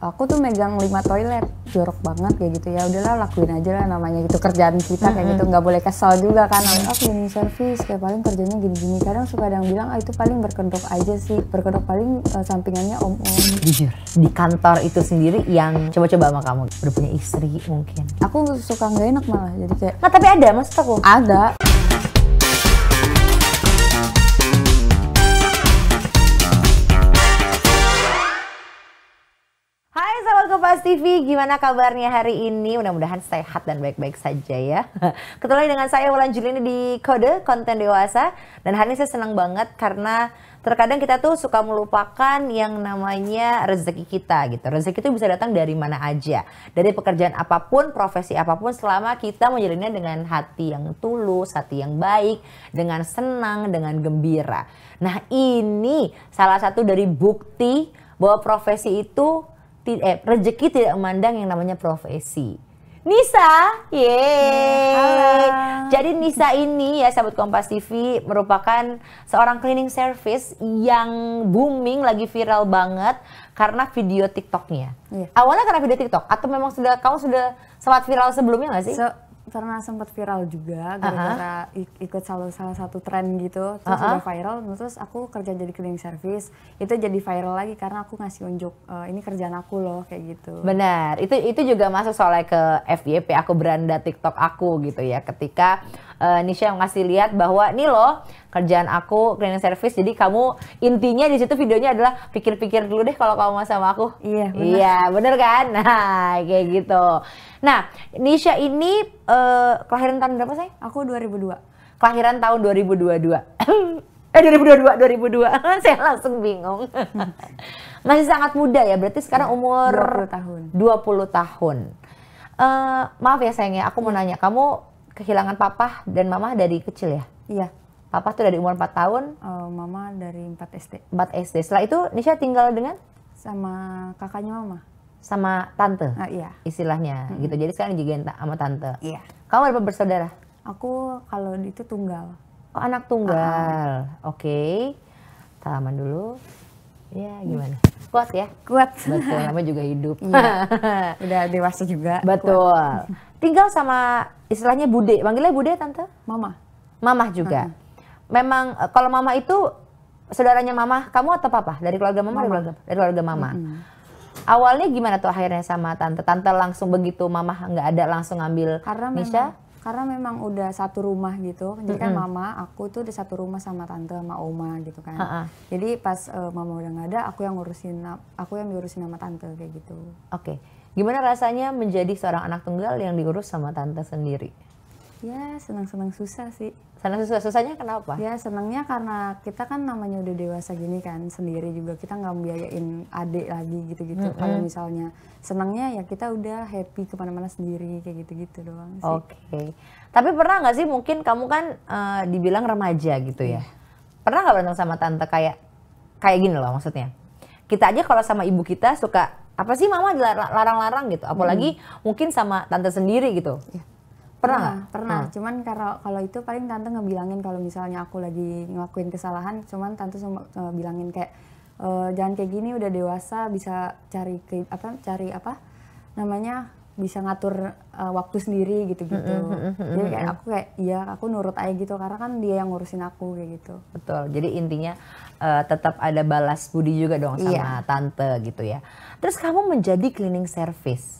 aku tuh megang lima toilet jorok banget kayak gitu ya udahlah lakuin aja lah namanya gitu kerjaan kita kayak gitu nggak boleh kesal juga kan oh, cleaning service kayak paling kerjanya gini-gini kadang suka ada yang bilang ah itu paling berkedok aja sih berkedok paling uh, sampingannya om-om jujur di kantor itu sendiri yang coba-coba sama kamu udah punya istri mungkin aku suka nggak enak malah jadi kayak nah, tapi ada maksud aku ada Kompas TV, gimana kabarnya hari ini? Mudah-mudahan sehat dan baik-baik saja ya. Ketemu dengan saya Wulan Julini di Kode Konten Dewasa. Dan hari ini saya senang banget karena terkadang kita tuh suka melupakan yang namanya rezeki kita gitu. Rezeki itu bisa datang dari mana aja. Dari pekerjaan apapun, profesi apapun selama kita menjalannya dengan hati yang tulus, hati yang baik, dengan senang, dengan gembira. Nah, ini salah satu dari bukti bahwa profesi itu eh, rezeki tidak memandang yang namanya profesi. Nisa, yeay. Jadi Nisa ini ya sahabat Kompas TV merupakan seorang cleaning service yang booming lagi viral banget karena video TikToknya. Iya. Awalnya karena video TikTok atau memang sudah kamu sudah sempat viral sebelumnya nggak sih? So karena sempat viral juga gara-gara uh -huh. ikut salah, salah satu tren gitu terus uh -huh. udah viral nah, terus aku kerja jadi cleaning service itu jadi viral lagi karena aku ngasih unjuk e, ini kerjaan aku loh kayak gitu benar itu itu juga masuk soalnya ke FYP aku beranda TikTok aku gitu ya ketika uh, Nisha yang ngasih lihat bahwa nih loh kerjaan aku cleaning service jadi kamu intinya di situ videonya adalah pikir-pikir dulu deh kalau kamu sama aku iya bener. iya bener kan nah kayak gitu nah Nisha ini uh, kelahiran tahun berapa sih aku 2002 kelahiran tahun 2022 eh 2022 2002 saya langsung bingung masih sangat muda ya berarti sekarang iya, umur 20 tahun 20 tahun uh, maaf ya sayangnya aku mau iya. nanya kamu kehilangan papa dan mama dari kecil ya? Iya. Papa tuh dari umur 4 tahun. Uh, eh, mama dari 4 SD. 4 SD. Setelah itu Nisha tinggal dengan? Sama kakaknya mama. Sama tante? Uh, iya. Istilahnya mm -hmm. gitu. Jadi sekarang juga entah sama tante. Iya. Kamu berapa bersaudara? Aku kalau itu tunggal. Oh anak tunggal. Uh ah, -huh. Ah. Oke. Okay. Salaman dulu ya gimana kuat ya kuat betul namanya juga hidup ya. udah dewasa juga betul kuat. tinggal sama istilahnya bude manggilnya bude tante mama Mama juga Hmm. memang eh, kalau mama itu saudaranya mama kamu atau papa dari keluarga mama, mama. Dari, keluarga, dari keluarga mama Hmm. awalnya gimana tuh akhirnya sama tante tante langsung begitu mama nggak ada langsung ngambil karena Misha memang, karena memang udah satu rumah gitu jadi kan mm -hmm. mama aku tuh di satu rumah sama tante sama oma gitu kan uh -uh. jadi pas uh, mama udah nggak ada aku yang ngurusin aku yang diurusin sama tante kayak gitu oke okay. gimana rasanya menjadi seorang anak tunggal yang diurus sama tante sendiri ya senang-senang susah sih senang susah susahnya kenapa ya senangnya karena kita kan namanya udah dewasa gini kan sendiri juga kita nggak membiayain adik lagi gitu-gitu mm -hmm. kalau misalnya senangnya ya kita udah happy kemana-mana sendiri kayak gitu-gitu doang sih oke okay. tapi pernah nggak sih mungkin kamu kan uh, dibilang remaja gitu ya iya. pernah nggak berantem sama tante kayak kayak gini loh maksudnya kita aja kalau sama ibu kita suka apa sih mama larang larang gitu apalagi hmm. mungkin sama tante sendiri gitu yeah pernah pernah, pernah. Hmm. cuman kalau kalau itu paling tante ngebilangin kalau misalnya aku lagi ngelakuin kesalahan cuman tante cuma eh, bilangin kayak e, jangan kayak gini udah dewasa bisa cari ke, apa cari apa namanya bisa ngatur uh, waktu sendiri gitu-gitu mm -hmm. jadi kayak aku kayak iya aku nurut aja gitu karena kan dia yang ngurusin aku kayak gitu betul jadi intinya uh, tetap ada balas budi juga dong iya. sama iya. tante gitu ya terus kamu menjadi cleaning service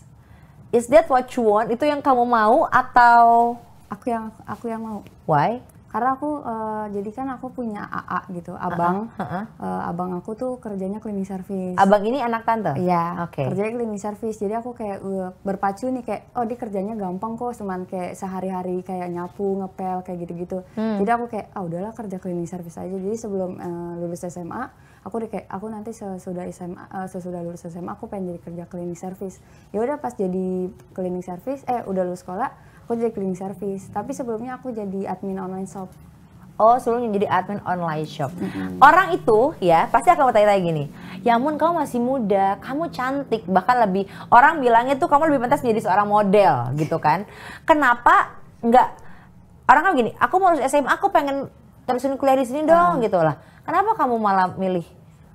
Is that what you want? Itu yang kamu mau atau aku yang aku yang mau? Why? Karena aku uh, jadi kan aku punya AA gitu, uh-uh, abang. Uh -uh, uh -uh. Uh, abang aku tuh kerjanya cleaning service. Abang ini anak tante? Iya. Oke. Okay. Kerjanya cleaning service. Jadi aku kayak uh, berpacu nih kayak oh dia kerjanya gampang kok, cuman kayak sehari-hari kayak nyapu, ngepel kayak gitu-gitu. Hmm. Jadi aku kayak ah oh, udahlah kerja cleaning service aja. Jadi sebelum uh, lulus SMA aku udah kayak aku nanti sesudah SMA uh, eh, sesudah lulus SMA aku pengen jadi kerja cleaning service ya udah pas jadi cleaning service eh udah lulus sekolah aku jadi cleaning service tapi sebelumnya aku jadi admin online shop Oh, sebelumnya jadi admin online shop. hmm Orang itu ya pasti akan bertanya gini, ya Mun kamu masih muda, kamu cantik, bahkan lebih orang bilangnya tuh kamu lebih pantas jadi seorang model gitu kan. Kenapa nggak orang kan gini, aku mau lulus SMA, aku pengen terusin kuliah di sini dong uh. gitu lah. Kenapa kamu malah milih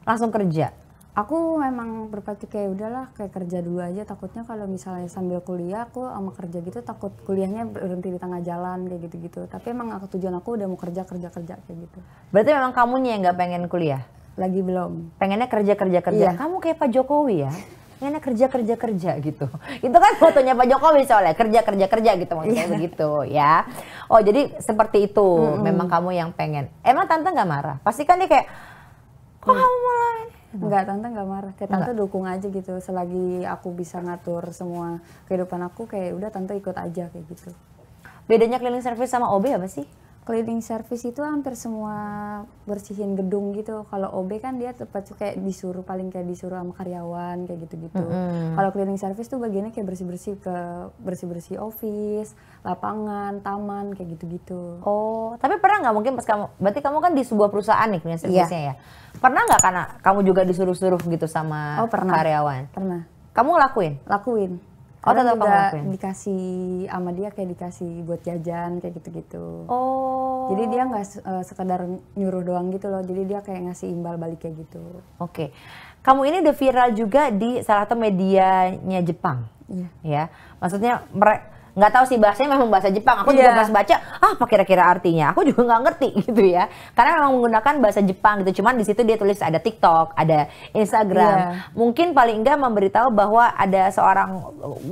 langsung kerja? Aku memang berpikir kayak udahlah kayak kerja dulu aja takutnya kalau misalnya sambil kuliah aku sama kerja gitu takut kuliahnya berhenti di tengah jalan kayak gitu-gitu. Tapi emang aku tujuan aku udah mau kerja kerja kerja kayak gitu. Berarti memang kamunya yang nggak pengen kuliah? Lagi belum. Pengennya kerja kerja kerja. Iya. Kamu kayak Pak Jokowi ya pengennya kerja kerja kerja gitu itu kan fotonya Pak Jokowi soalnya kerja kerja kerja gitu maksudnya yeah. begitu ya oh jadi seperti itu mm -hmm. memang kamu yang pengen emang tante nggak marah pasti kan dia kayak kok mm. kamu mulai Enggak, tante nggak marah. Kayak tante Enggak. dukung aja gitu. Selagi aku bisa ngatur semua kehidupan aku, kayak udah tante ikut aja kayak gitu. Bedanya cleaning service sama OB apa sih? cleaning service itu hampir semua bersihin gedung gitu. Kalau OB kan dia tepat kayak disuruh paling kayak disuruh sama karyawan kayak gitu-gitu. Mm-hmm. Kalau cleaning service tuh bagiannya kayak bersih-bersih ke bersih-bersih office, lapangan, taman kayak gitu-gitu. Oh, tapi pernah nggak mungkin pas kamu berarti kamu kan di sebuah perusahaan nih cleaning iya. service yeah. ya. Pernah nggak karena kamu juga disuruh-suruh gitu sama oh, pernah. karyawan? Pernah. Kamu lakuin? Lakuin oh tetap kamu dikasih sama dia kayak dikasih buat jajan kayak gitu-gitu oh jadi dia nggak uh, sekedar nyuruh doang gitu loh jadi dia kayak ngasih imbal balik kayak gitu oke okay. kamu ini udah viral juga di salah satu medianya Jepang iya ya maksudnya mereka nggak tahu sih bahasanya memang bahasa Jepang. Aku yeah. juga iya. pas baca, ah apa kira-kira artinya? Aku juga nggak ngerti gitu ya. Karena memang menggunakan bahasa Jepang gitu. Cuman di situ dia tulis ada TikTok, ada Instagram. Yeah. Mungkin paling enggak memberitahu bahwa ada seorang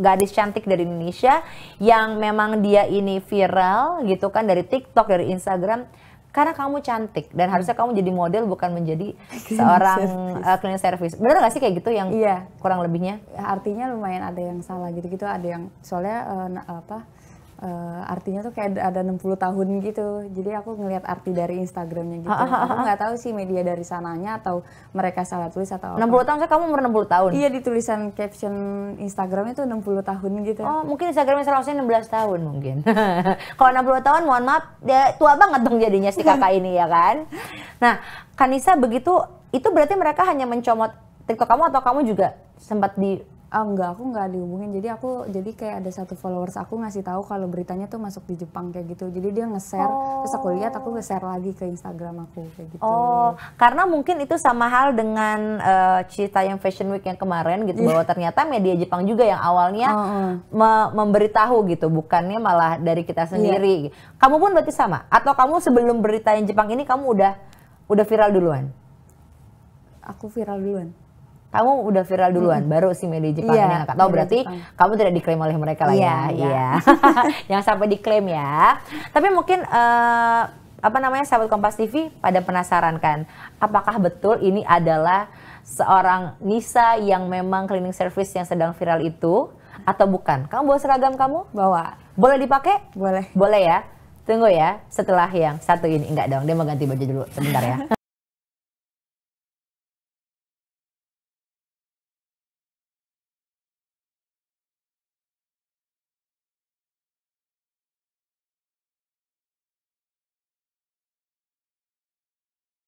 gadis cantik dari Indonesia yang memang dia ini viral gitu kan dari TikTok, dari Instagram karena kamu cantik dan hmm. harusnya kamu jadi model bukan menjadi seorang uh, service. Uh, cleaning service. Benar nggak sih kayak gitu yang iya. kurang lebihnya? Artinya lumayan ada yang salah gitu-gitu, ada yang soalnya uh, apa uh, artinya tuh kayak ada 60 tahun gitu. Jadi aku ngelihat arti dari Instagramnya gitu. Ah, ah, ah, aku nggak tahu sih media dari sananya atau mereka salah tulis atau apa. 60 tahun kan kamu umur 60 tahun? Iya di tulisan caption Instagram itu 60 tahun gitu. Oh mungkin Instagramnya seharusnya 16 tahun mungkin. Kalau 60 tahun mohon maaf ya tua banget dong jadinya si kakak ini ya kan. Nah Kanisa begitu itu berarti mereka hanya mencomot TikTok kamu atau kamu juga sempat di Oh, enggak, aku enggak dihubungin. Jadi aku jadi kayak ada satu followers aku ngasih tahu kalau beritanya tuh masuk di Jepang kayak gitu. Jadi dia nge-share, oh. terus aku lihat aku nge-share lagi ke Instagram aku kayak gitu. Oh, karena mungkin itu sama hal dengan uh, cerita yang Fashion Week yang kemarin gitu yeah. bahwa ternyata media Jepang juga yang awalnya uh -uh. Me memberitahu gitu, bukannya malah dari kita iya. sendiri. Yeah. Kamu pun berarti sama atau kamu sebelum berita yang Jepang ini kamu udah udah viral duluan? Aku viral duluan kamu udah viral duluan, baru si media Jepang yeah, yang angkat. Tahu oh, berarti Jepang. kamu tidak diklaim oleh mereka lah yeah, ya. Iya, yang iya. iya. sampai diklaim ya. Tapi mungkin uh, apa namanya sahabat Kompas TV pada penasaran kan, apakah betul ini adalah seorang Nisa yang memang cleaning service yang sedang viral itu atau bukan? Kamu bawa seragam kamu? Bawa. Boleh dipakai? Boleh. Boleh ya. Tunggu ya setelah yang satu ini enggak dong, dia mau ganti baju dulu sebentar ya.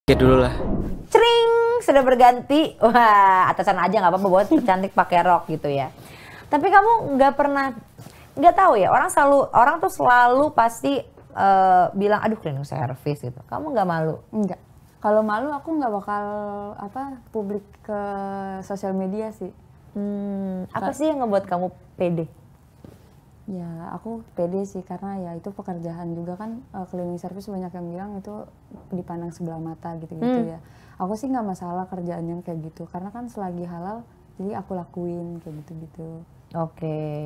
Oke dulu lah. Cering sudah berganti. Wah atasan aja nggak apa-apa buat cantik pakai rok gitu ya. Tapi kamu nggak pernah nggak tahu ya orang selalu orang tuh selalu pasti uh, bilang aduh cleaning service gitu. Kamu nggak malu? Nggak. Kalau malu aku nggak bakal apa publik ke sosial media sih. Hmm, apa sih yang ngebuat kamu pede? Ya, aku pede sih karena ya itu pekerjaan juga kan uh, cleaning service banyak yang bilang itu dipandang sebelah mata gitu-gitu hmm. ya. Aku sih nggak masalah kerjaan yang kayak gitu karena kan selagi halal jadi aku lakuin kayak gitu-gitu. Oke. Okay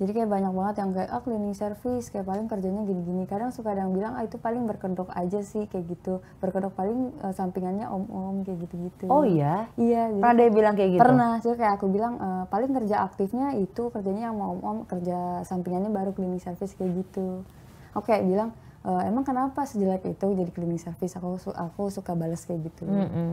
jadi kayak banyak banget yang kayak ah cleaning service kayak paling kerjanya gini-gini kadang suka ada yang bilang ah itu paling berkedok aja sih kayak gitu berkedok paling uh, sampingannya om-om kayak gitu-gitu oh iya iya pernah dia bilang kayak gitu pernah sih kayak aku bilang e, paling kerja aktifnya itu kerjanya yang om-om kerja sampingannya baru cleaning service kayak gitu oke okay, bilang e, emang kenapa sejelek itu jadi cleaning service aku su aku suka balas kayak gitu mm -hmm.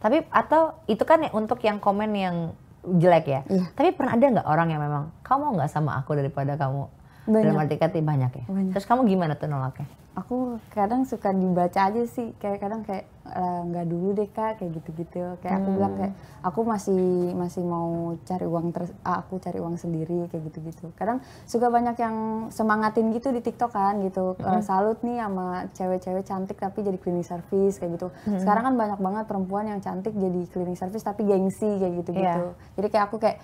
tapi atau itu kan ya untuk yang komen yang jelek ya. Iya. Tapi pernah ada nggak orang yang memang kamu mau nggak sama aku daripada kamu banyak. dalam arti kata banyak ya. Banyak. Terus kamu gimana tuh nolaknya? Aku kadang suka dibaca aja sih, kayak kadang kayak Eh, nggak dulu deh kak kayak gitu-gitu kayak hmm. aku bilang hmm. kayak aku masih masih mau cari uang ter ah, aku cari uang sendiri kayak gitu-gitu kadang suka banyak yang semangatin gitu di TikTok kan gitu hmm. uh, salut nih sama cewek-cewek cantik tapi jadi cleaning service kayak gitu hmm. sekarang kan banyak banget perempuan yang cantik jadi cleaning service tapi gengsi kayak gitu-gitu yeah. jadi kayak aku kayak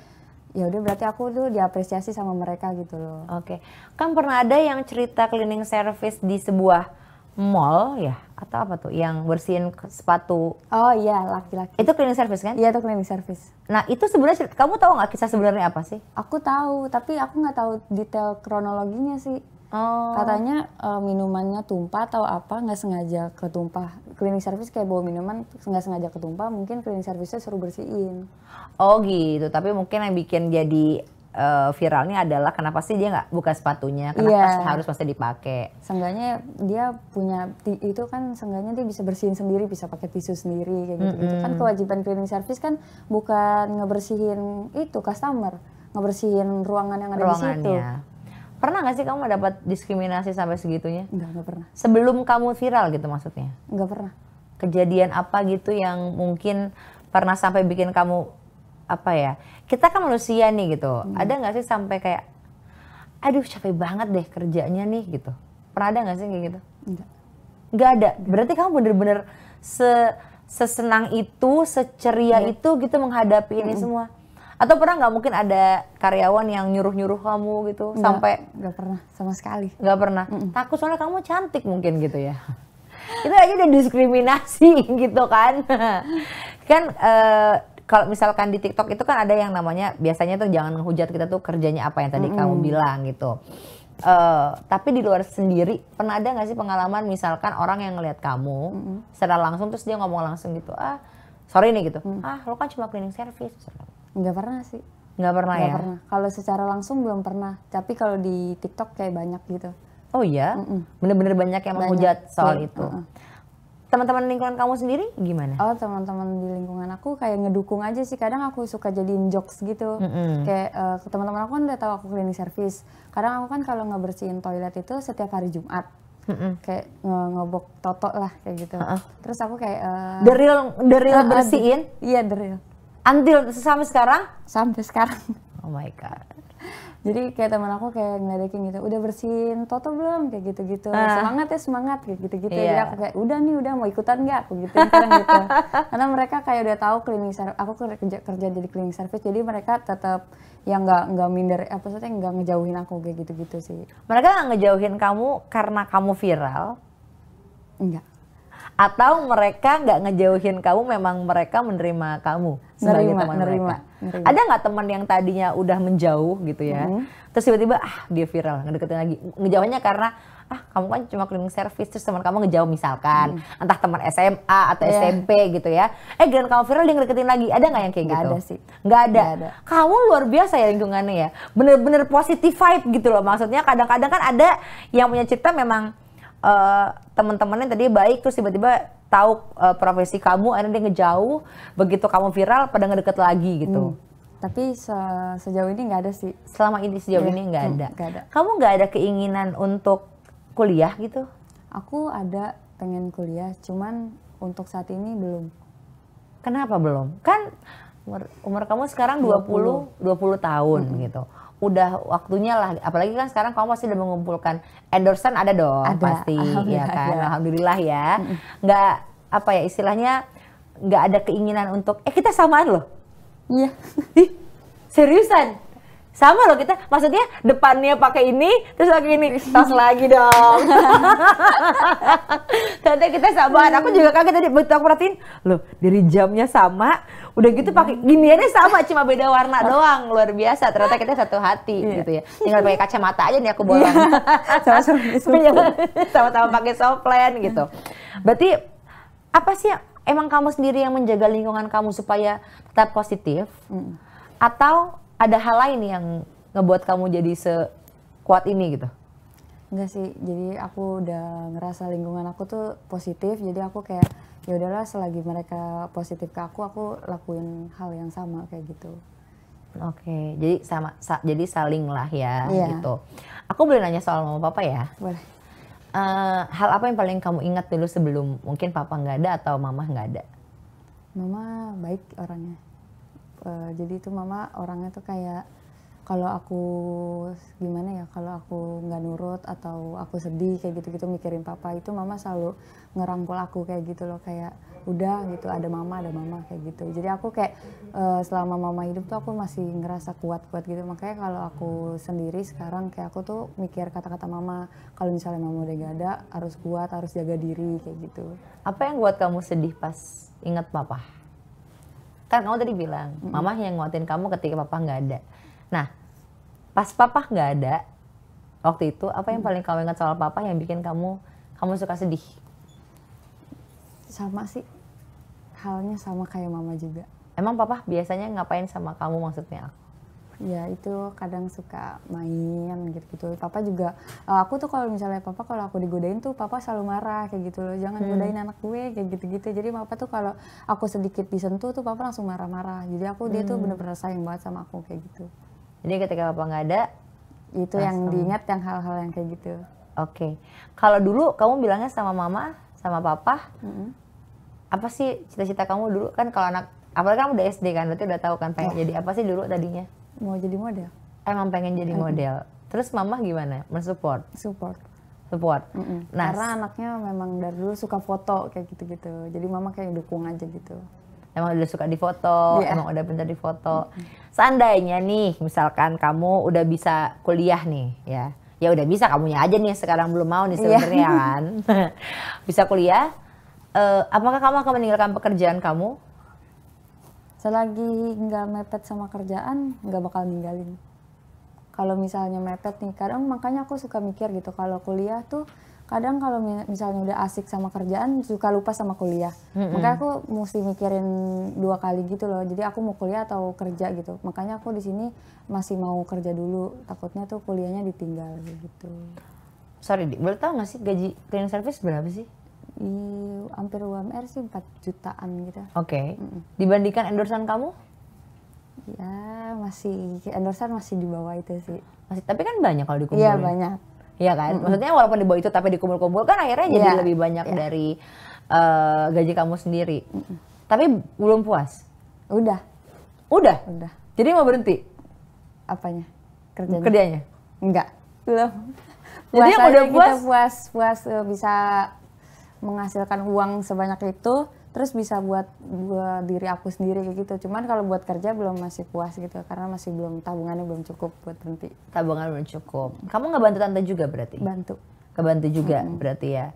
ya udah berarti aku tuh diapresiasi sama mereka gitu loh. Oke, okay. kan pernah ada yang cerita cleaning service di sebuah mall ya atau apa tuh yang bersihin sepatu oh iya laki-laki itu cleaning service kan iya itu cleaning service nah itu sebenarnya kamu tahu nggak kisah sebenarnya apa sih aku tahu tapi aku nggak tahu detail kronologinya sih Oh. Katanya uh, minumannya tumpah atau apa nggak sengaja ketumpah. Cleaning service kayak bawa minuman nggak sengaja ketumpah, mungkin cleaning service-nya suruh bersihin. Oh gitu, tapi mungkin yang bikin jadi uh, viralnya adalah kenapa sih dia nggak buka sepatunya kenapa yeah. harus pasti dipakai seenggaknya dia punya itu kan seenggaknya dia bisa bersihin sendiri bisa pakai tisu sendiri kayak gitu, -gitu. Mm -hmm. kan kewajiban cleaning service kan bukan ngebersihin itu customer ngebersihin ruangan yang ada Ruangannya. di situ pernah nggak sih kamu dapat diskriminasi sampai segitunya Enggak, nggak pernah sebelum kamu viral gitu maksudnya nggak pernah kejadian apa gitu yang mungkin pernah sampai bikin kamu apa ya kita kan manusia nih gitu hmm. ada nggak sih sampai kayak aduh capek banget deh kerjanya nih gitu pernah ada nggak sih kayak gitu nggak ada berarti kamu bener-bener se sesenang itu seceria hmm. itu gitu menghadapi hmm. ini semua atau pernah nggak mungkin ada karyawan yang nyuruh-nyuruh kamu gitu nggak, sampai nggak pernah sama sekali nggak pernah mm takut soalnya kamu cantik mungkin gitu ya itu aja udah diskriminasi gitu kan kan uh, kalau misalkan di TikTok itu kan ada yang namanya biasanya tuh jangan menghujat kita tuh kerjanya apa yang tadi mm -hmm. kamu bilang gitu. Uh, tapi di luar sendiri pernah ada nggak sih pengalaman misalkan orang yang ngelihat kamu mm -hmm. secara langsung terus dia ngomong langsung gitu ah sorry nih gitu mm. ah lo kan cuma cleaning service nggak pernah sih nggak pernah gak ya pernah kalau secara langsung belum pernah tapi kalau di TikTok kayak banyak gitu oh iya bener-bener banyak yang menghujat soal yeah. itu mm -mm teman-teman lingkungan kamu sendiri gimana? Oh teman-teman di lingkungan aku kayak ngedukung aja sih kadang aku suka jadiin jokes gitu mm -hmm. kayak uh, teman-teman aku kan udah tahu aku cleaning service kadang aku kan kalau ngebersihin toilet itu setiap hari Jumat mm -hmm. kayak ngobok toto lah kayak gitu uh -uh. terus aku kayak uh, deril uh, bersihin iya deril. real until sampai sekarang sampai sekarang oh my god jadi kayak teman aku kayak ngadakin gitu udah bersihin toto belum kayak gitu gitu uh. semangat ya semangat kayak gitu gitu yeah. jadi iya. aku kayak udah nih udah mau ikutan nggak aku kan gitu gitu karena mereka kayak udah tahu cleaning service aku kerja kerja jadi cleaning service jadi mereka tetap yang nggak nggak minder apa sih nggak ngejauhin aku kayak gitu gitu sih mereka nggak ngejauhin kamu karena kamu viral enggak atau mereka nggak ngejauhin kamu memang mereka menerima kamu sebagai teman mereka nerima. ada nggak teman yang tadinya udah menjauh gitu ya mm -hmm. terus tiba-tiba ah dia viral ngedeketin lagi ngejauhnya karena ah kamu kan cuma cleaning service terus teman kamu ngejauh misalkan hmm. entah teman SMA atau yeah. SMP gitu ya eh gara kamu viral dia ngedeketin lagi ada nggak yang kayak gak gitu ada sih nggak ada. ada kamu luar biasa ya lingkungannya ya bener-bener positif vibe gitu loh maksudnya kadang-kadang kan ada yang punya cerita memang Eh, temen teman-temannya tadi baik terus tiba-tiba tahu uh, profesi kamu akhirnya dia ngejauh begitu kamu viral pada ngedeket lagi gitu hmm. tapi se sejauh ini nggak ada sih selama ini sejauh yeah. ini nggak hmm, ada. Hmm, ada kamu nggak ada keinginan untuk kuliah gitu aku ada pengen kuliah cuman untuk saat ini belum kenapa belum kan umur, umur kamu sekarang 20 20, 20 tahun hmm. gitu udah waktunya lah apalagi kan sekarang kamu pasti udah mengumpulkan endorsement ada dong ada. pasti ya kan ada. alhamdulillah ya nggak apa ya istilahnya nggak ada keinginan untuk eh kita samaan loh iya seriusan sama loh kita maksudnya depannya pakai ini terus lagi ini tas lagi dong ternyata kita samaan aku juga kaget tadi begitu aku perhatiin loh dari jamnya sama udah gitu pakai giniannya sama cuma beda warna doang luar biasa ternyata kita satu hati yeah. gitu ya tinggal pakai kacamata aja nih aku bolong iya. iya. sama-sama pakai soplen gitu berarti apa sih emang kamu sendiri yang menjaga lingkungan kamu supaya tetap positif mm. atau ada hal lain yang ngebuat kamu jadi sekuat ini gitu Enggak sih jadi aku udah ngerasa lingkungan aku tuh positif jadi aku kayak ya udahlah selagi mereka positif ke aku aku lakuin hal yang sama kayak gitu Oke, okay. jadi sama sa, jadi saling lah ya yeah. gitu. Aku boleh nanya soal mama papa ya? Boleh. Uh, hal apa yang paling kamu ingat dulu sebelum mungkin papa nggak ada atau mama nggak ada? Mama baik orangnya. Uh, jadi itu mama orangnya tuh kayak kalau aku gimana ya kalau aku nggak nurut atau aku sedih kayak gitu-gitu mikirin papa itu mama selalu ngerangkul aku kayak gitu loh kayak udah gitu ada mama ada mama kayak gitu jadi aku kayak uh, selama mama hidup tuh aku masih ngerasa kuat-kuat gitu makanya kalau aku sendiri sekarang kayak aku tuh mikir kata-kata mama kalau misalnya mama udah gak ada harus kuat harus jaga diri kayak gitu apa yang buat kamu sedih pas ingat papa kan kamu tadi bilang mama yang nguatin kamu ketika papa nggak ada Nah, pas papa nggak ada waktu itu, apa yang paling kamu ingat soal papa yang bikin kamu kamu suka sedih? Sama sih, halnya sama kayak mama juga. Emang papa biasanya ngapain sama kamu maksudnya aku? ya itu kadang suka main gitu gitu papa juga eh, aku tuh kalau misalnya papa kalau aku digodain tuh papa selalu marah kayak gitu loh jangan hmm. godain anak gue kayak gitu gitu jadi papa tuh kalau aku sedikit disentuh tuh papa langsung marah-marah jadi aku hmm. dia tuh hmm. bener-bener sayang banget sama aku kayak gitu jadi ketika papa nggak ada, itu yang yang diingat yang hal-hal yang kayak gitu. Oke, okay. kalau dulu kamu bilangnya sama mama, sama papa, mm-hmm. apa sih cita-cita kamu dulu kan kalau anak, apalagi kamu udah SD kan, berarti udah tahu kan pengen oh. jadi apa sih dulu tadinya? Mau jadi model. Emang pengen jadi mm-hmm. model. Terus mama gimana? Mensupport? Support. Support. Mm-hmm. Nah, Karena anaknya memang dari dulu suka foto kayak gitu-gitu, jadi mama kayak dukung aja gitu emang udah suka difoto, yeah. emang udah pintar difoto. Seandainya nih, misalkan kamu udah bisa kuliah nih, ya, ya udah bisa kamunya aja nih sekarang belum mau nih iya. sebenarnya yeah. kan, bisa kuliah. Uh, apakah kamu akan meninggalkan pekerjaan kamu? Selagi nggak mepet sama kerjaan, nggak bakal ninggalin. Kalau misalnya mepet nih, kadang makanya aku suka mikir gitu, kalau kuliah tuh kadang kalau misalnya udah asik sama kerjaan suka lupa sama kuliah mm-hmm. makanya aku mesti mikirin dua kali gitu loh jadi aku mau kuliah atau kerja gitu makanya aku di sini masih mau kerja dulu takutnya tuh kuliahnya ditinggal gitu sorry boleh tau nggak sih gaji cleaning service berapa sih di hampir UMR sih 4 jutaan gitu oke okay. mm-hmm. dibandingkan endorsan kamu ya masih endorsan masih di bawah itu sih masih tapi kan banyak kalau iya, dikumpulin iya banyak ya kan? Mm-hmm. Maksudnya walaupun di bawah itu tapi dikumpul-kumpul kan akhirnya jadi iya. lebih banyak yeah. dari uh, gaji kamu sendiri. Mm-hmm. Tapi belum puas. Udah. Udah. Udah. Jadi mau berhenti. Apanya? Kerjanya. Kerjanya? Enggak. Belum. Jadi yang udah puas? Kita gitu, puas, puas eh, bisa menghasilkan uang sebanyak itu terus bisa buat buat diri aku sendiri kayak gitu cuman kalau buat kerja belum masih puas gitu karena masih belum tabungannya belum cukup buat berhenti tabungan belum cukup kamu nggak bantu tante juga berarti bantu kebantu juga hmm. berarti ya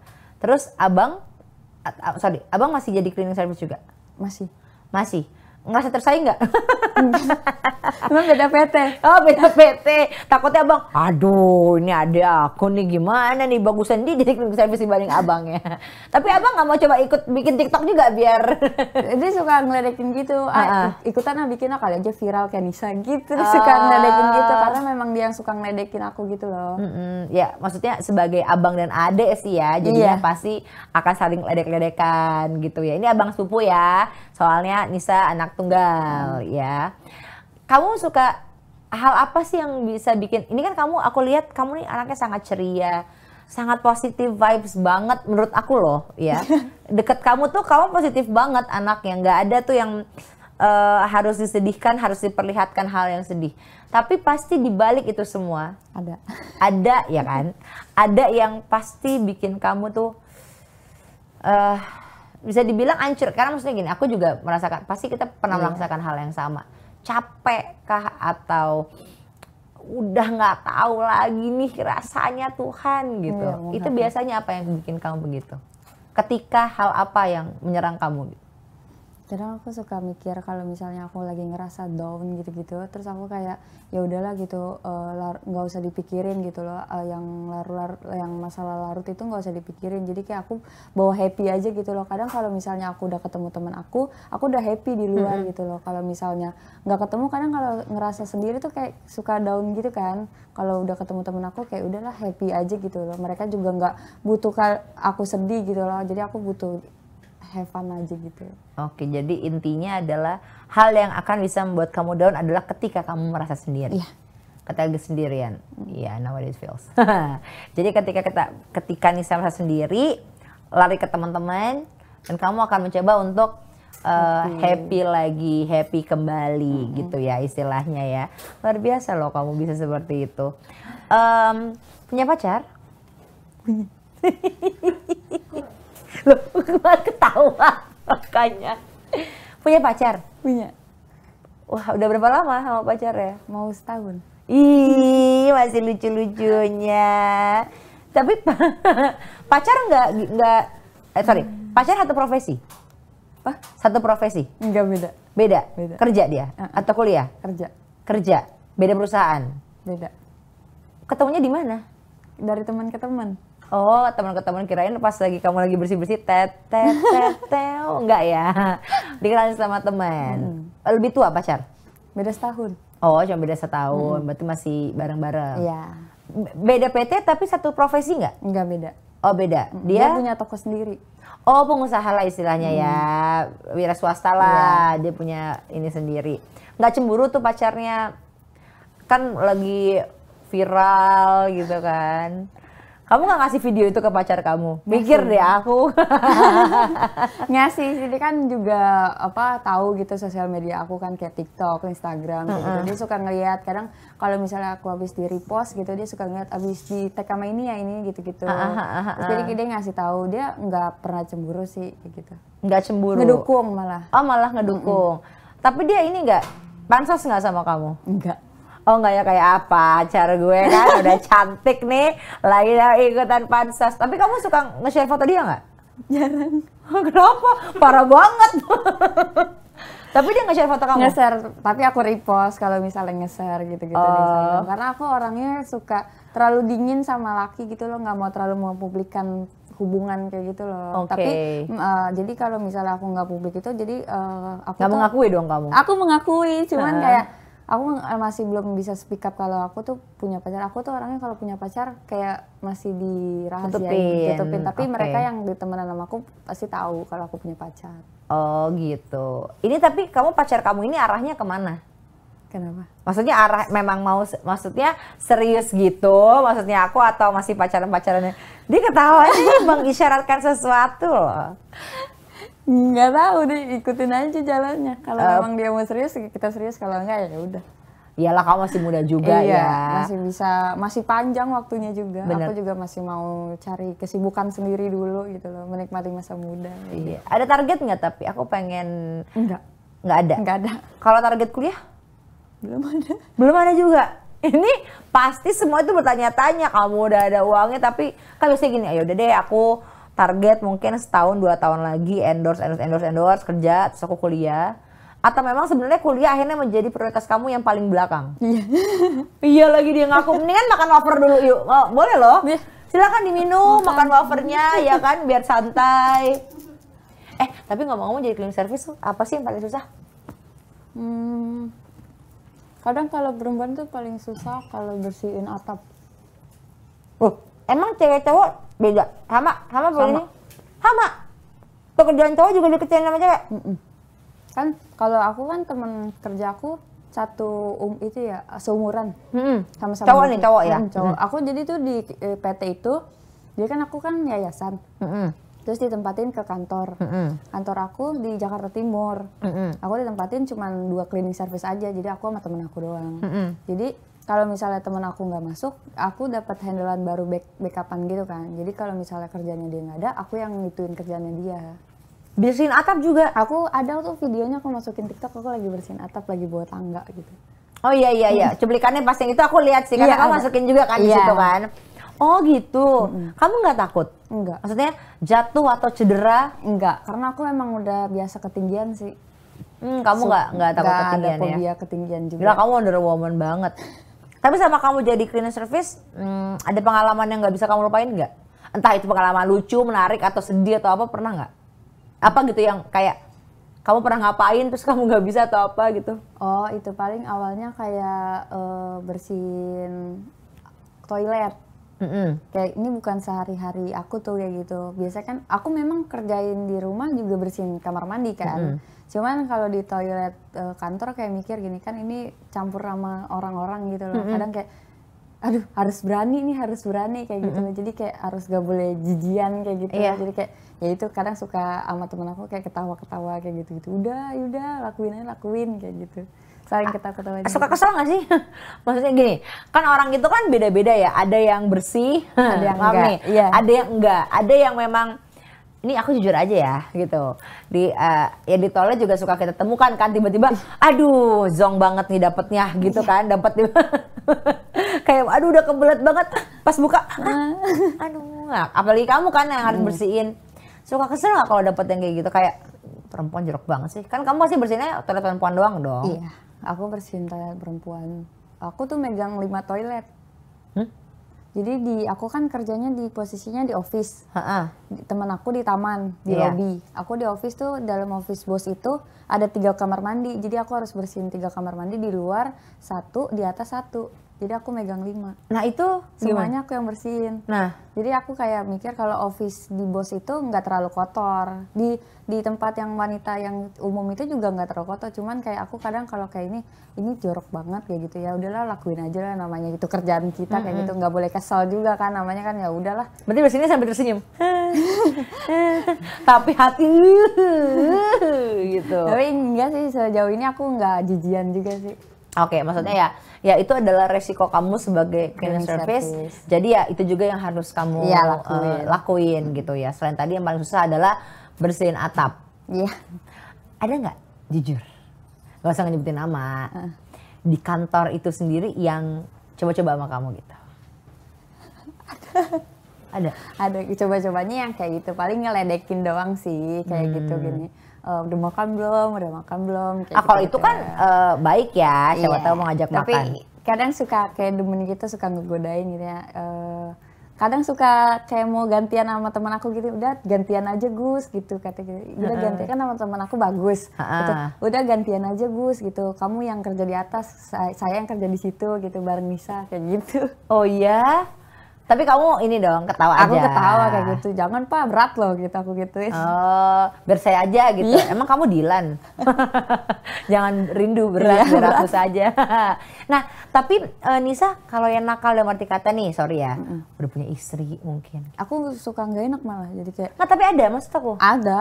terus abang sorry abang masih jadi cleaning service juga masih masih ngerasa tersaing nggak? Emang beda PT. Oh beda PT. Takutnya abang, aduh ini ada aku nih gimana nih bagusan dia jadi clinical service dibanding abangnya. Tapi abang nggak mau coba ikut bikin TikTok juga biar. dia suka ngeledekin gitu. Ah, uh ikutan lah bikin ah, kali aja viral kayak Nisa gitu. uh. suka ngeledekin gitu karena memang dia yang suka ngeledekin aku gitu loh. mm hmm Ya maksudnya sebagai abang dan adek sih ya. Jadi yeah. pasti akan saling ledek-ledekan gitu ya. Ini abang sepupu ya Soalnya Nisa anak tunggal hmm. ya. Kamu suka hal apa sih yang bisa bikin ini kan kamu aku lihat kamu nih anaknya sangat ceria sangat positif vibes banget menurut aku loh ya deket kamu tuh kamu positif banget anaknya nggak ada tuh yang uh, harus disedihkan harus diperlihatkan hal yang sedih tapi pasti dibalik itu semua ada ada ya kan ada yang pasti bikin kamu tuh uh, bisa dibilang ancur karena maksudnya gini aku juga merasakan pasti kita pernah yeah. merasakan hal yang sama capek kah atau udah nggak tahu lagi nih rasanya Tuhan gitu yeah, itu biasanya apa yang bikin kamu begitu ketika hal apa yang menyerang kamu gitu kadang aku suka mikir kalau misalnya aku lagi ngerasa down gitu-gitu terus aku kayak ya udahlah gitu eh, nggak uh, usah dipikirin gitu loh uh, yang larut -lar, yang masalah larut itu nggak usah dipikirin jadi kayak aku bawa happy aja gitu loh kadang kalau misalnya aku udah ketemu teman aku aku udah happy di luar mm -hmm. gitu loh kalau misalnya nggak ketemu kadang kalau ngerasa sendiri tuh kayak suka down gitu kan kalau udah ketemu temen aku kayak udahlah happy aja gitu loh mereka juga nggak butuh aku sedih gitu loh jadi aku butuh have fun aja gitu. Oke, jadi intinya adalah hal yang akan bisa membuat kamu down adalah ketika kamu merasa sendiri. Yeah. Ketika kesendirian. Hmm. Iya, yeah, now it feels. jadi ketika kita ketika nih merasa sendiri, lari ke teman-teman dan kamu akan mencoba untuk Uh, happy. happy lagi, happy kembali mm -hmm. gitu ya istilahnya ya. Luar biasa loh kamu bisa seperti itu. Um, punya pacar? loh ketawa makanya punya pacar punya wah udah berapa lama sama pacar ya mau setahun ih masih lucu lucunya tapi pacar nggak nggak eh, sorry hmm. pacar satu profesi apa satu profesi enggak beda beda, beda. kerja dia uh -uh. atau kuliah kerja kerja beda perusahaan beda ketemunya di mana dari teman ke teman Oh, teman-teman kirain pas lagi kamu lagi bersih-bersih tet tet tet oh, enggak ya. Dikenalin sama teman. Hmm. Lebih tua pacar? Beda setahun. Oh, cuma beda setahun. Hmm. Berarti masih bareng-bareng. Iya. -bareng. Beda PT tapi satu profesi enggak? Enggak beda. Oh, beda. Hmm. Dia, dia punya toko sendiri. Oh, pengusaha lah istilahnya ya. hmm. ya. Wira swasta lah. Ya. Dia punya ini sendiri. Enggak cemburu tuh pacarnya. Kan lagi viral gitu kan kamu nggak ngasih video itu ke pacar kamu? Mikir deh aku. ngasih, jadi kan juga apa tahu gitu sosial media aku kan kayak TikTok, Instagram gitu. Mm -hmm. Dia suka ngeliat. kadang kalau misalnya aku habis di repost gitu dia suka ngeliat habis di tag sama ini ya ini gitu-gitu. jadi ah, ah, ah, dia ngasih tahu dia nggak pernah cemburu sih gitu. Nggak cemburu. Ngedukung malah. Oh malah ngedukung. Mm -hmm. Tapi dia ini nggak pansos nggak sama kamu? Enggak oh nggak ya kayak apa cara gue kan udah cantik nih lagi ikutan pansos tapi kamu suka nge-share foto dia nggak jarang kenapa parah banget tapi dia nge-share foto kamu nge-share tapi aku repost kalau misalnya nge-share gitu-gitu Oh. karena aku orangnya suka terlalu dingin sama laki gitu loh nggak mau terlalu mau publikkan hubungan kayak gitu loh. Okay. Tapi uh, jadi kalau misalnya aku nggak publik itu jadi uh, aku nggak mengakui dong kamu. Aku mengakui, cuman uh. kayak aku eh, masih belum bisa speak up kalau aku tuh punya pacar aku tuh orangnya kalau punya pacar kayak masih dirahasiain tutupin, tapi okay. mereka yang ditemenan sama aku pasti tahu kalau aku punya pacar oh gitu ini tapi kamu pacar kamu ini arahnya kemana kenapa maksudnya arah memang mau maksudnya serius gitu maksudnya aku atau masih pacaran pacarannya dia ketawa ini mengisyaratkan sesuatu loh nggak tahu deh ikutin aja jalannya kalau uh, memang dia mau serius kita serius kalau enggak ya udah iyalah kamu masih muda juga iya, ya masih bisa masih panjang waktunya juga Bener. aku juga masih mau cari kesibukan sendiri dulu gitu loh menikmati masa muda iya ada target nggak tapi aku pengen nggak nggak ada nggak ada kalau target kuliah belum ada belum ada juga ini pasti semua itu bertanya-tanya kamu udah ada uangnya tapi kan biasanya gini ayo ya udah deh aku target mungkin setahun dua tahun lagi endorse endorse endorse endorse kerja terus aku kuliah atau memang sebenarnya kuliah akhirnya menjadi prioritas kamu yang paling belakang iya, iya lagi dia ngaku mendingan makan wafer dulu yuk oh, boleh loh iya. silakan diminum makan, wafernya ya kan biar santai eh tapi nggak mau jadi cleaning service apa sih yang paling susah hmm, kadang kalau perempuan tuh paling susah kalau bersihin atap oh emang cewek cowok beda sama sama boleh sama pekerjaan cowok juga dikecain sama cewek kan kalau aku kan teman kerja aku satu um itu ya seumuran mm sama sama cowok nih gitu. cowok ya hmm, cowok hmm aku jadi tuh di eh, PT itu dia kan aku kan yayasan mm-hmm. terus ditempatin ke kantor hmm kantor aku di Jakarta Timur mm-hmm. aku ditempatin cuma dua cleaning service aja jadi aku sama temen aku doang mm-hmm. jadi kalau misalnya teman aku nggak masuk, aku dapat handlean baru back backupan gitu kan. Jadi kalau misalnya kerjanya dia nggak ada, aku yang ngituin kerjanya dia. Bersihin atap juga. Aku ada tuh videonya aku masukin TikTok aku lagi bersihin atap lagi buat tangga gitu. Oh iya iya iya, cuplikannya pasti itu aku lihat sih karena iya, kamu masukin juga kan iya. di situ kan. Oh gitu. hmm Kamu nggak takut? Enggak. Maksudnya jatuh atau cedera? Enggak, karena aku emang udah biasa ketinggian sih. Hmm, kamu nggak so, nggak takut gak ketinggian ada ya? ketinggian juga. Bila kamu Wonder Woman banget. Tapi sama kamu jadi cleaning service, hmm, ada pengalaman yang nggak bisa kamu lupain nggak? Entah itu pengalaman lucu, menarik, atau sedih, atau apa, pernah nggak? Apa gitu yang kayak, kamu pernah ngapain terus kamu nggak bisa atau apa gitu? Oh itu paling awalnya kayak uh, bersihin toilet. Mm -hmm. Kayak ini bukan sehari-hari aku tuh kayak gitu. Biasanya kan aku memang kerjain di rumah juga bersihin kamar mandi kan. Mm -hmm cuman kalau di toilet uh, kantor kayak mikir gini kan ini campur sama orang-orang gitu loh mm -hmm. kadang kayak aduh harus berani nih harus berani kayak gitu mm -hmm. jadi kayak harus gak boleh jijian kayak gitu yeah. jadi kayak ya itu kadang suka sama temen aku kayak ketawa-ketawa kayak gitu gitu udah ya udah lakuin aja lakuin kayak gitu saling ketawa-ketawa suka kesel gak sih maksudnya gini kan orang itu kan beda-beda ya ada yang bersih ada yang enggak iya. ada yang enggak ada yang memang ini aku jujur aja ya gitu di uh, ya di tolnya juga suka kita temukan kan tiba-tiba aduh zong banget nih dapetnya gitu kan dapet kayak aduh udah kebelet banget pas buka ah, ah. aduh nah, apalagi kamu kan yang harus hmm. bersihin suka kesel nggak kalau dapet yang kayak gitu kayak perempuan jeruk banget sih kan kamu pasti bersihinnya toilet perempuan doang dong iya aku bersihin toilet perempuan aku tuh megang lima toilet hmm? Jadi di aku kan kerjanya di posisinya di office. Ha-ha. Temen aku di taman, di yeah. lobby. Aku di office tuh dalam office bos itu ada tiga kamar mandi. Jadi aku harus bersihin tiga kamar mandi di luar satu, di atas satu jadi aku megang lima. Nah itu semuanya gimana? aku yang bersihin. Nah, jadi aku kayak mikir kalau office di bos itu nggak terlalu kotor. Di di tempat yang wanita yang umum itu juga nggak terlalu kotor. Cuman kayak aku kadang kalau kayak ini ini jorok banget ya gitu ya. Udahlah lakuin aja lah namanya itu kerjaan kita mm-hmm. kayak gitu nggak boleh kesel juga kan namanya kan ya udahlah. Berarti bersihinnya sambil tersenyum. Tapi hati gitu. Tapi enggak sih sejauh ini aku nggak jijian juga sih. Oke, okay, maksudnya ya, ya itu adalah resiko kamu sebagai cleaning service. service. Jadi ya itu juga yang harus kamu ya, lakuin. Uh, lakuin gitu ya. Selain tadi yang paling susah adalah bersihin atap. Iya. Ada nggak, jujur, gak usah nyebutin nama, uh. di kantor itu sendiri yang coba-coba sama kamu gitu? Ada. Ada. Ada coba-cobanya yang kayak gitu. Paling ngeledekin doang sih, kayak hmm. gitu gini uh, udah makan belum, udah makan belum. Kayak ah kalau gitu, itu kan uh, baik ya, siapa yeah. tahu mau ngajak Tapi, makan. kadang suka kayak demen gitu, suka ngegodain gitu ya. Uh, kadang suka kayak mau gantian sama teman aku gitu udah gantian aja Gus gitu kata gitu udah uh gantian kan sama teman aku bagus uh-uh. gitu. udah gantian aja Gus gitu kamu yang kerja di atas saya yang kerja di situ gitu bareng Nisa kayak gitu oh iya tapi kamu ini dong ketawa aku aja. Aku ketawa kayak gitu. Jangan pak berat loh gitu aku gitu. Oh, biar saya aja gitu. Yeah. Emang kamu Dilan. Jangan rindu berat yeah, berat. aku saja. nah, tapi uh, Nisa kalau yang nakal dalam arti kata nih, sorry ya. Mm -hmm. Udah punya istri mungkin. Aku suka nggak enak malah jadi kayak. Nah, tapi ada maksud aku. Ada.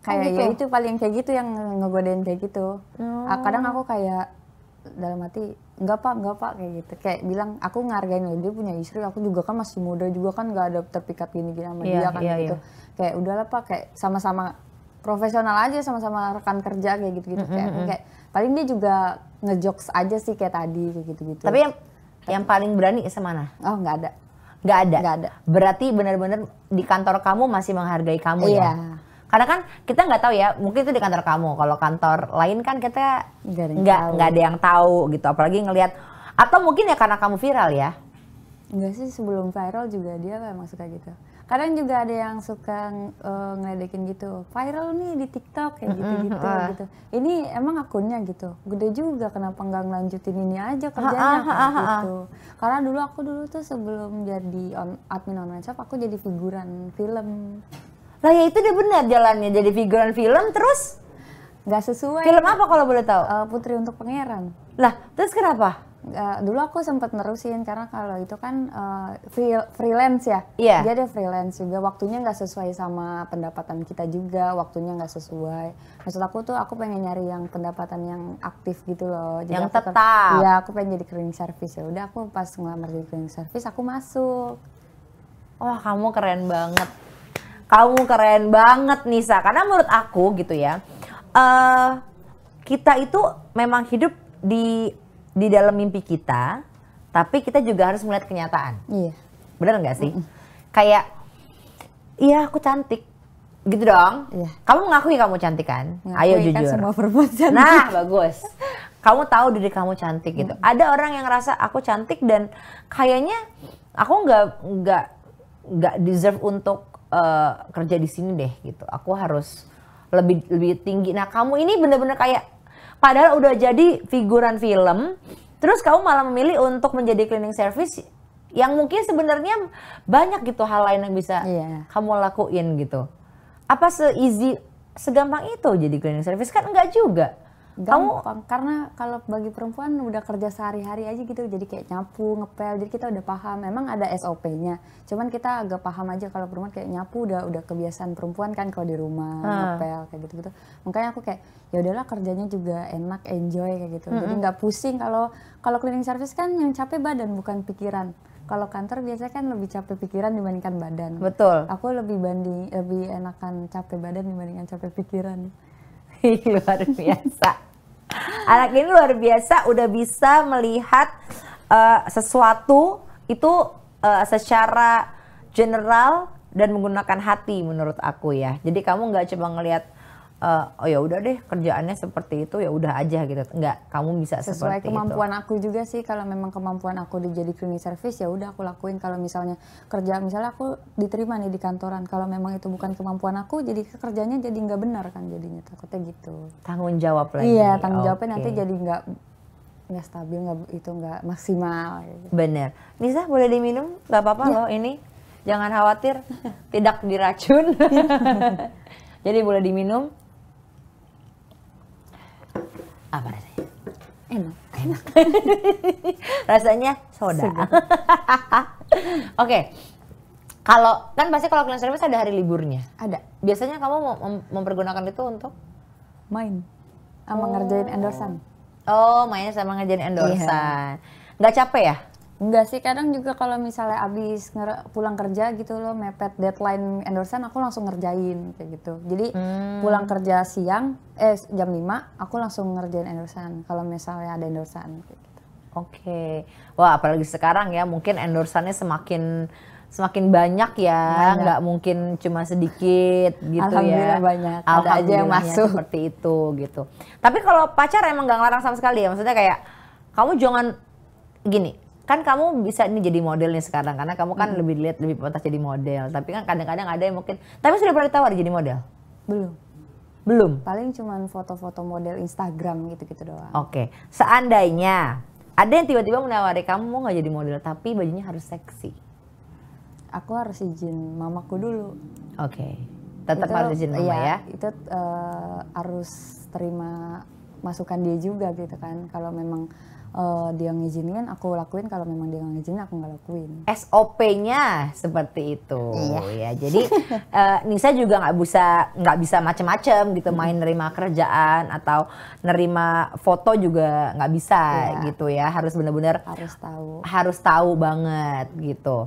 Kayak oh, gitu. ya itu paling kayak gitu yang ngegodain kayak gitu. Hmm. Kadang aku kayak dalam hati nggak pak nggak pak kayak gitu kayak bilang aku ngargain loh dia punya istri aku juga kan masih muda juga kan nggak ada terpikat gini gini sama yeah, dia kan yeah, gitu yeah. kayak udahlah pak kayak sama-sama profesional aja sama-sama rekan kerja kayak gitu gitu mm -hmm. kayak kayak paling dia juga ngejokes aja sih kayak tadi kayak gitu gitu tapi yang tapi, yang paling berani semana oh nggak ada nggak ada nggak ada berarti benar-benar di kantor kamu masih menghargai kamu ya? iya. ya karena kan kita nggak tahu ya mungkin itu di kantor kamu kalau kantor lain kan kita nggak nggak ada yang tahu gitu apalagi ngelihat atau mungkin ya karena kamu viral ya Enggak sih sebelum viral juga dia memang suka gitu kadang juga ada yang suka uh, ngeledekin gitu viral nih di TikTok kayak gitu gitu -hmm. gitu ini emang akunnya gitu gede juga kenapa nggak ngelanjutin ini aja kerjanya gitu karena dulu aku dulu tuh sebelum jadi on, admin online shop aku jadi figuran film lah ya itu dia benar jalannya jadi figuran film terus nggak sesuai. Film apa kalau boleh tahu? Uh, Putri untuk Pangeran. Lah, terus kenapa? Uh, dulu aku sempat nerusin karena kalau itu kan uh, free, freelance ya, yeah. dia ada freelance juga waktunya nggak sesuai sama pendapatan kita juga waktunya nggak sesuai. Maksud aku tuh aku pengen nyari yang pendapatan yang aktif gitu loh. Jadi yang tetap. ya aku pengen jadi cleaning service ya. Udah aku pas ngelamar jadi cleaning service aku masuk. Wah kamu keren banget kamu keren banget Nisa karena menurut aku gitu ya uh, kita itu memang hidup di di dalam mimpi kita tapi kita juga harus melihat kenyataan iya benar nggak sih mm -mm. kayak iya aku cantik gitu dong iya. kamu mengakui kamu cantik kan ayo kan jujur semua perempuan cantik. nah bagus kamu tahu diri kamu cantik gitu mm ada orang yang ngerasa aku cantik dan kayaknya aku nggak nggak nggak deserve untuk uh, kerja di sini deh gitu. Aku harus lebih lebih tinggi. Nah kamu ini bener-bener kayak padahal udah jadi figuran film, terus kamu malah memilih untuk menjadi cleaning service yang mungkin sebenarnya banyak gitu hal lain yang bisa yeah. kamu lakuin gitu. Apa easy segampang itu jadi cleaning service kan enggak juga gampang Kamu... karena kalau bagi perempuan udah kerja sehari-hari aja gitu jadi kayak nyapu ngepel jadi kita udah paham memang ada SOP-nya cuman kita agak paham aja kalau perempuan kayak nyapu udah udah kebiasaan perempuan kan kalau di rumah hmm. ngepel kayak gitu gitu makanya aku kayak ya udahlah kerjanya juga enak enjoy kayak gitu jadi nggak pusing kalau kalau cleaning service kan yang capek badan bukan pikiran kalau kantor biasanya kan lebih capek pikiran dibandingkan badan. Betul. Aku lebih banding lebih enakan capek badan dibandingkan capek pikiran. Luar biasa. Anak ini luar biasa udah bisa melihat uh, sesuatu itu uh, secara general dan menggunakan hati menurut aku ya. Jadi kamu nggak cuma ngelihat uh, oh ya udah deh kerjaannya seperti itu ya udah aja gitu nggak kamu bisa sesuai seperti kemampuan aku juga sih kalau memang kemampuan aku dijadi cleaning service ya udah aku lakuin kalau misalnya kerja misalnya aku diterima nih di kantoran kalau memang itu bukan kemampuan aku jadi kerjanya jadi nggak benar kan jadinya takutnya gitu tanggung jawab lagi iya tanggung jawabnya okay. nanti jadi nggak nggak stabil nggak itu nggak maksimal ya gitu. bener Nisa boleh diminum nggak apa-apa ya. loh ini jangan khawatir tidak diracun jadi boleh diminum apa rasanya? Enak. Enak. rasanya soda. Oke. okay. Kalau kan pasti kalau clean service ada hari liburnya. Ada. Biasanya kamu mem mempergunakan itu untuk main sama oh. ngerjain endorsan. Oh, mainnya sama ngerjain iya. endorsan. Iya. Nggak capek ya? Enggak sih, kadang juga kalau misalnya abis pulang kerja gitu loh, mepet deadline endorsean, aku langsung ngerjain kayak gitu. Jadi hmm. pulang kerja siang, eh jam 5, aku langsung ngerjain endorsean kalau misalnya ada endorsean kayak gitu. Oke. Okay. Wah, apalagi sekarang ya, mungkin endorsannya semakin semakin banyak ya, nggak mungkin cuma sedikit gitu Alhamdulillah ya. Banyak. Alhamdulillah banyak, ada aja yang masuk. Seperti itu gitu. Tapi kalau pacar emang nggak ngelarang sama sekali ya, maksudnya kayak kamu jangan gini, kan kamu bisa ini jadi model nih sekarang karena kamu kan hmm. lebih lihat lebih pantas jadi model tapi kan kadang-kadang ada yang mungkin tapi sudah pernah ditawar jadi model belum belum paling cuman foto-foto model Instagram gitu-gitu doang oke okay. seandainya ada yang tiba-tiba menawari kamu mau nggak jadi model tapi bajunya harus seksi aku harus izin mamaku dulu oke okay. tetap itu, harus izin mama ya, ya. itu uh, harus terima masukan dia juga gitu kan kalau memang uh, dia ngizinin aku lakuin kalau memang dia nggak ngizinin aku nggak lakuin SOP-nya seperti itu iya. ya jadi uh, Nisa juga nggak bisa nggak bisa macem-macem gitu main nerima kerjaan atau nerima foto juga nggak bisa yeah. gitu ya harus benar-benar harus tahu harus tahu banget gitu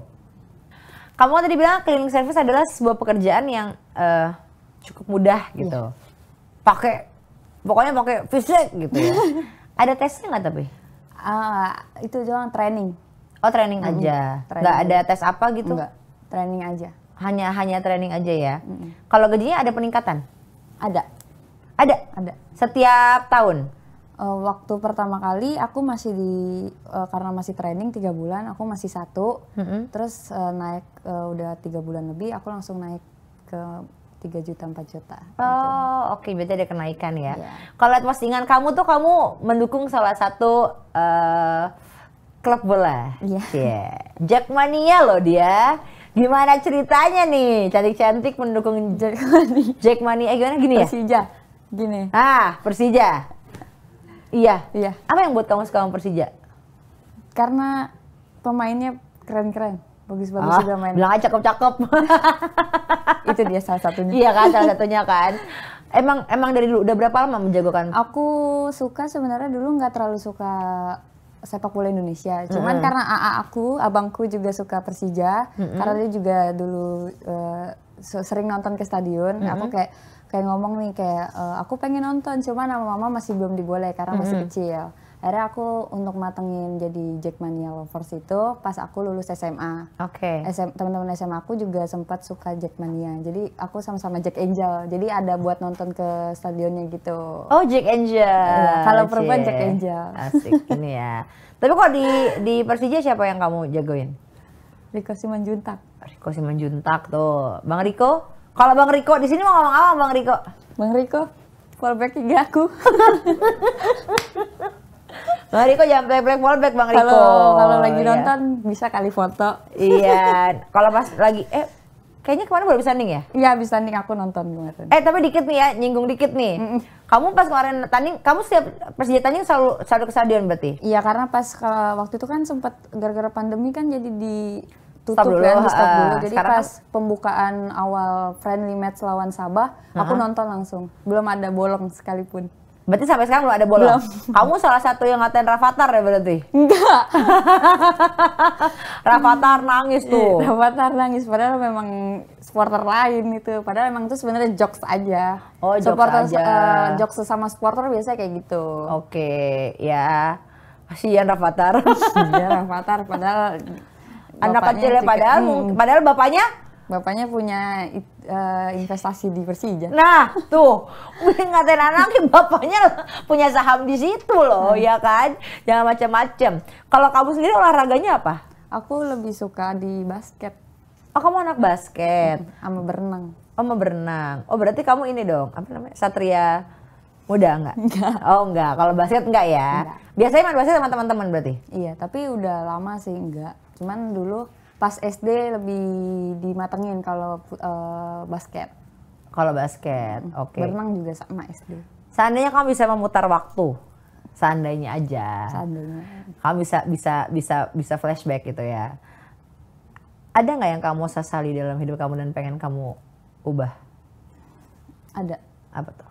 kamu tadi bilang cleaning service adalah sebuah pekerjaan yang uh, cukup mudah gitu yeah. pakai pokoknya pakai fisik gitu ya ada tesnya nggak tapi Ah, itu doang training. Oh, training hmm. aja. Training. Nggak ada tes apa gitu? Enggak. Training aja. Hanya hanya training aja ya. Hmm. Kalau gajinya ada peningkatan? Ada. Ada. Ada. Setiap tahun. Uh, waktu pertama kali aku masih di uh, karena masih training tiga bulan aku masih satu mm -hmm. terus uh, naik uh, udah tiga bulan lebih aku langsung naik ke 3 juta 4 juta. Gitu. Oh, oke okay. berarti ada kenaikan ya. Yeah. Kalau lihat postingan kamu tuh kamu mendukung salah satu uh, klub bola. Iya. Yeah. Yeah. Jackmania loh dia. Gimana ceritanya nih? Cantik-cantik mendukung Jackmania. Jackmania eh gimana gini ya? Persija. Gini. Ah, Persija. iya. Iya. Apa yang buat kamu suka sama Persija? Karena pemainnya keren-keren bagus-bagus ah, juga main. Bilang aja cakep-cakep. itu dia salah satunya. Iya kan, salah satunya kan. Emang emang dari dulu udah berapa lama menjagokan? Aku suka sebenarnya dulu nggak terlalu suka sepak bola Indonesia. Cuman mm -hmm. karena AA aku, abangku juga suka Persija, mm -hmm. karena dia juga dulu uh, sering nonton ke stadion. Mm -hmm. Aku kayak kayak ngomong nih kayak uh, aku pengen nonton, cuman sama mama masih belum diboleh karena mm -hmm. masih kecil akhirnya aku untuk matengin jadi Jackmania lovers itu pas aku lulus SMA oke okay. SM, teman-teman SMA aku juga sempat suka Jackmania jadi aku sama-sama Jack Angel jadi ada buat nonton ke stadionnya gitu oh Jack Angel ya, kalau perempuan Jack Angel asik ini ya tapi kok di di Persija siapa yang kamu jagoin Riko Simanjuntak Riko Simanjuntak tuh Bang Riko kalau Bang Riko di sini mau ngomong apa Bang Riko Bang Riko Fallback tiga aku Bang Riko jangan playback back Bang Riko. Kalau kalau lagi ya. nonton bisa kali foto. Iya. kalau pas lagi eh kayaknya kemarin baru bisa nih ya? Iya, bisa nih aku nonton kemarin. Eh, tapi dikit nih ya, nyinggung dikit nih. Mm -mm. Kamu pas kemarin tanding, kamu setiap Persija tanding selalu selalu ke stadion berarti? Iya, karena pas ke, waktu itu kan sempat gara-gara pandemi kan jadi di tutup dulu, kan, di stop dulu. Uh, Jadi pas kan- pembukaan awal friendly match lawan Sabah, uh -huh. aku nonton langsung. Belum ada bolong sekalipun. Berarti sampai sekarang belum ada bolong. Belum. Kamu salah satu yang ngatain Rafathar ya berarti? Enggak. Rafathar nangis tuh. Rafathar nangis padahal memang supporter lain itu. Padahal memang itu sebenarnya jokes aja. Oh, jokes supporter, aja. Uh, jokes sesama supporter biasanya kayak gitu. Oke, okay, ya. Kasihan Rafathar. Iya, Rafathar padahal anak kecil ya padahal hmm. padahal bapaknya Bapaknya punya uh, investasi di Persija. Nah, tuh, ngatain anaknya bapaknya punya saham di situ loh, hmm. ya kan? Jangan ya, macam-macam. Kalau kamu sendiri olahraganya apa? Aku lebih suka di basket. Oh, kamu anak basket. Hmm, sama berenang. Oh mau berenang. Oh, berarti kamu ini dong, apa namanya? Satria Muda enggak? Enggak. Oh, enggak. Kalau basket enggak ya? Enggak. Biasanya main basket sama teman-teman berarti? Iya, tapi udah lama sih enggak. Cuman dulu pas SD lebih dimatengin kalau uh, basket. Kalau basket, oke. Okay. Berenang juga sama SD. Seandainya kamu bisa memutar waktu, seandainya aja. Seandainya. Kamu bisa bisa bisa bisa flashback gitu ya. Ada nggak yang kamu sesali dalam hidup kamu dan pengen kamu ubah? Ada. Apa tuh?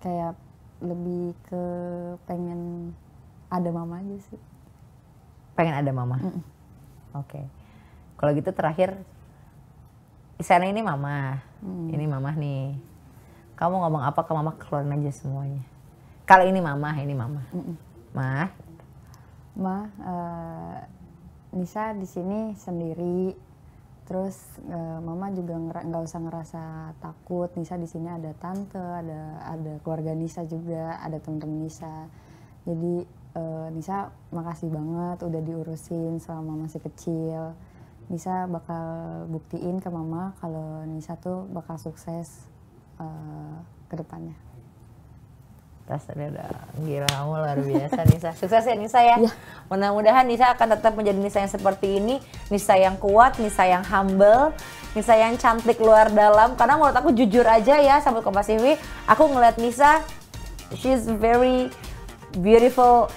Kayak lebih ke pengen ada mama aja sih. Pengen ada mama. Mm -mm Oke. Okay. Kalau gitu terakhir Isana ini mama, hmm. ini mama nih. Kamu ngomong apa ke mama keluarin aja semuanya. Kalau ini mama, ini mama. mm Ma, ma, uh, Nisa di sini sendiri. Terus uh, mama juga nggak usah ngerasa takut. Nisa di sini ada tante, ada ada keluarga Nisa juga, ada teman-teman Nisa. Jadi uh, Nisa makasih banget udah diurusin selama masih kecil. Nisa bakal buktiin ke mama kalau Nisa tuh bakal sukses uh, ke depannya. Tas udah gila kamu luar biasa Nisa. Sukses ya Nisa ya. ya. Mudah-mudahan Nisa akan tetap menjadi Nisa yang seperti ini, Nisa yang kuat, Nisa yang humble, Nisa yang cantik luar dalam. Karena menurut aku jujur aja ya sahabat Kompas TV, aku ngeliat Nisa she's very beautiful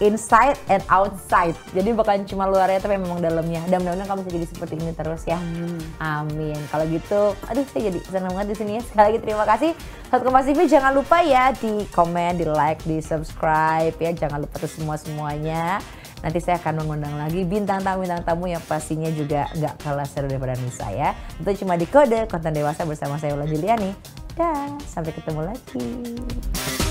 inside and outside. Jadi bukan cuma luarnya tapi memang dalamnya. Dan mudah-mudahan kamu bisa jadi seperti ini terus ya. Hmm. Amin. Kalau gitu, aduh saya jadi senang banget di sini ya. Sekali lagi terima kasih. Satu Kompas TV jangan lupa ya di komen, di like, di subscribe ya. Jangan lupa tuh semua semuanya. Nanti saya akan mengundang lagi bintang tamu-bintang tamu yang pastinya juga nggak kalah seru daripada Nisa ya. Itu cuma di kode konten dewasa bersama saya Ulan Juliani. Dah, sampai ketemu lagi.